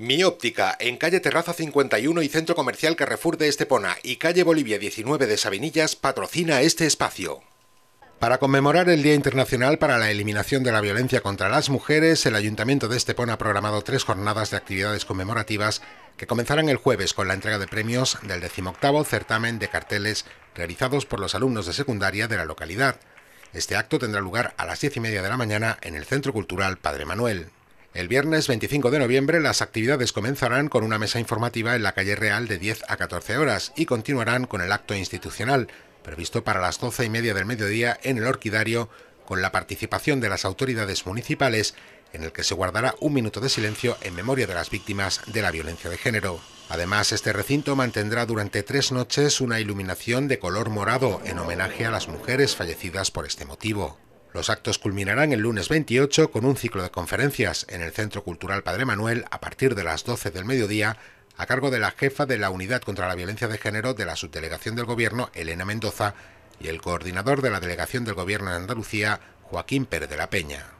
Mi óptica, en calle Terraza 51 y Centro Comercial Carrefour de Estepona y calle Bolivia 19 de Sabinillas, patrocina este espacio. Para conmemorar el Día Internacional para la Eliminación de la Violencia contra las Mujeres, el Ayuntamiento de Estepona ha programado tres jornadas de actividades conmemorativas que comenzarán el jueves con la entrega de premios del 18 certamen de carteles realizados por los alumnos de secundaria de la localidad. Este acto tendrá lugar a las diez y media de la mañana en el Centro Cultural Padre Manuel. El viernes 25 de noviembre las actividades comenzarán con una mesa informativa en la calle Real de 10 a 14 horas y continuarán con el acto institucional, previsto para las 12 y media del mediodía en el Orquidario, con la participación de las autoridades municipales, en el que se guardará un minuto de silencio en memoria de las víctimas de la violencia de género. Además, este recinto mantendrá durante tres noches una iluminación de color morado en homenaje a las mujeres fallecidas por este motivo. Los actos culminarán el lunes 28 con un ciclo de conferencias en el Centro Cultural Padre Manuel a partir de las 12 del mediodía a cargo de la jefa de la Unidad contra la Violencia de Género de la Subdelegación del Gobierno, Elena Mendoza, y el coordinador de la Delegación del Gobierno en Andalucía, Joaquín Pérez de la Peña.